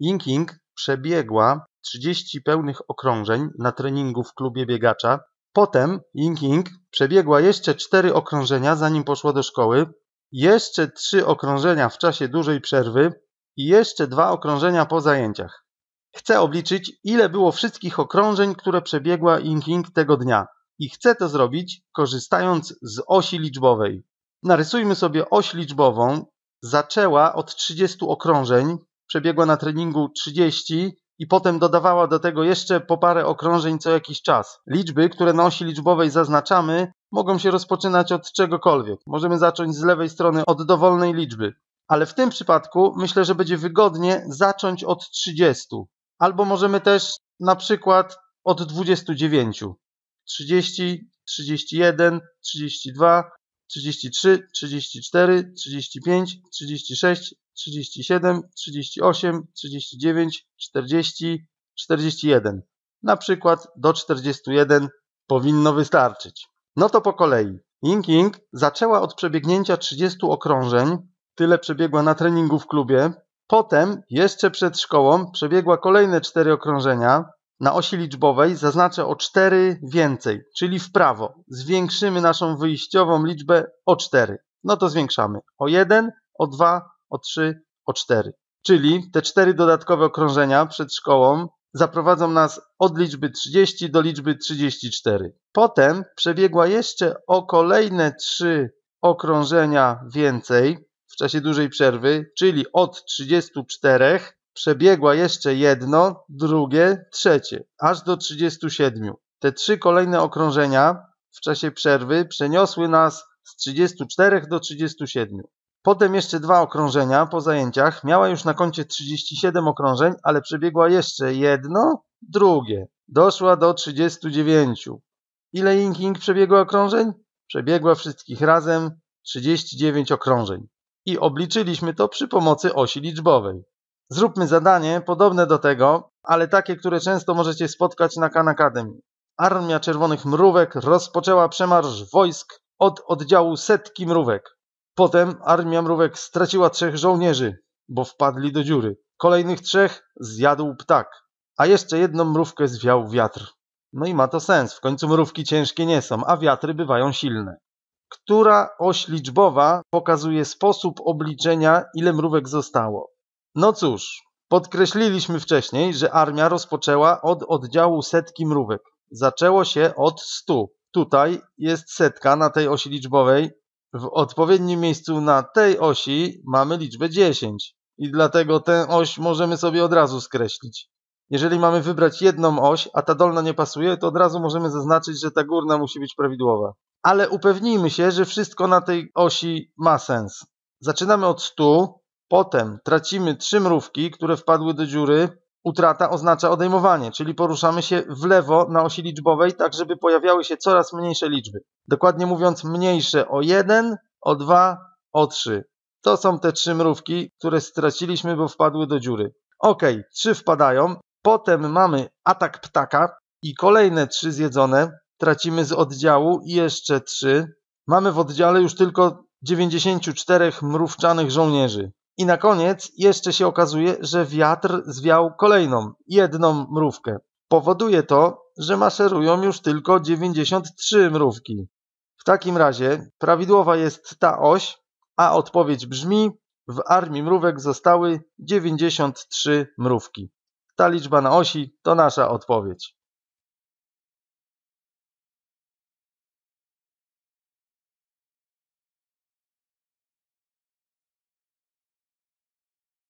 ying przebiegła trzydzieści pełnych okrążeń na treningu w klubie biegacza. Potem ying przebiegła jeszcze cztery okrążenia, zanim poszła do szkoły, jeszcze trzy okrążenia w czasie dużej przerwy i jeszcze dwa okrążenia po zajęciach. Chcę obliczyć, ile było wszystkich okrążeń, które przebiegła ying tego dnia. I chcę to zrobić, korzystając z osi liczbowej. Narysujmy sobie oś liczbową. Zaczęła od 30 okrążeń, przebiegła na treningu 30 i potem dodawała do tego jeszcze po parę okrążeń co jakiś czas. Liczby, które na osi liczbowej zaznaczamy, mogą się rozpoczynać od czegokolwiek. Możemy zacząć z lewej strony od dowolnej liczby. Ale w tym przypadku myślę, że będzie wygodnie zacząć od 30. Albo możemy też na przykład od 29. 30, 31, 32, 33, 34, 35, 36, 37, 38, 39, 40, 41. Na przykład do 41 powinno wystarczyć. No to po kolei. Ying Ying zaczęła od przebiegnięcia 30 okrążeń, tyle przebiegła na treningu w klubie. Potem, jeszcze przed szkołą, przebiegła kolejne 4 okrążenia. Na osi liczbowej zaznaczę o 4 więcej, czyli w prawo. Zwiększymy naszą wyjściową liczbę o 4. No to zwiększamy. O 1, o 2, o 3, o 4. Czyli te cztery dodatkowe okrążenia przed szkołą zaprowadzą nas od liczby 30 do liczby 34. Potem przebiegła jeszcze o kolejne 3 okrążenia więcej w czasie dużej przerwy, czyli od 34 przebiegła jeszcze jedno, drugie, trzecie, aż do 37. Te trzy kolejne okrążenia w czasie przerwy przeniosły nas z 34 do 37. Potem jeszcze dwa okrążenia po zajęciach, miała już na koncie 37 okrążeń, ale przebiegła jeszcze jedno, drugie. Doszła do 39. Ile Ying przebiegła okrążeń? Przebiegła wszystkich razem 39 okrążeń. I obliczyliśmy to przy pomocy osi liczbowej. Zróbmy zadanie podobne do tego, ale takie, które często możecie spotkać na Khan Academy. Armia Czerwonych Mrówek rozpoczęła przemarsz wojsk od oddziału setki mrówek. Potem armia mrówek straciła trzech żołnierzy, bo wpadli do dziury. Kolejnych trzech zjadł ptak, a jeszcze jedną mrówkę zwiał wiatr. No i ma to sens, w końcu mrówki ciężkie nie są, a wiatry bywają silne. Która oś liczbowa pokazuje sposób obliczenia, ile mrówek zostało? No cóż, podkreśliliśmy wcześniej, że armia rozpoczęła od oddziału setki mrówek. Zaczęło się od stu. Tutaj jest setka na tej osi liczbowej, w odpowiednim miejscu na tej osi mamy liczbę 10 i dlatego tę oś możemy sobie od razu skreślić. Jeżeli mamy wybrać jedną oś, a ta dolna nie pasuje, to od razu możemy zaznaczyć, że ta górna musi być prawidłowa. Ale upewnijmy się, że wszystko na tej osi ma sens. Zaczynamy od 100, potem tracimy trzy mrówki, które wpadły do dziury, utrata oznacza odejmowanie, czyli poruszamy się w lewo na osi liczbowej, tak żeby pojawiały się coraz mniejsze liczby. Dokładnie mówiąc, mniejsze o 1, o 2, o 3. To są te trzy mrówki, które straciliśmy, bo wpadły do dziury. Ok, trzy wpadają, potem mamy atak ptaka i kolejne trzy zjedzone. Tracimy z oddziału i jeszcze trzy. Mamy w oddziale już tylko 94 mrówczanych żołnierzy. I na koniec jeszcze się okazuje, że wiatr zwiał kolejną, jedną mrówkę. Powoduje to, że maszerują już tylko 93 mrówki. W takim razie prawidłowa jest ta oś, a odpowiedź brzmi: w armii mrówek zostały 93 mrówki. Ta liczba na osi to nasza odpowiedź.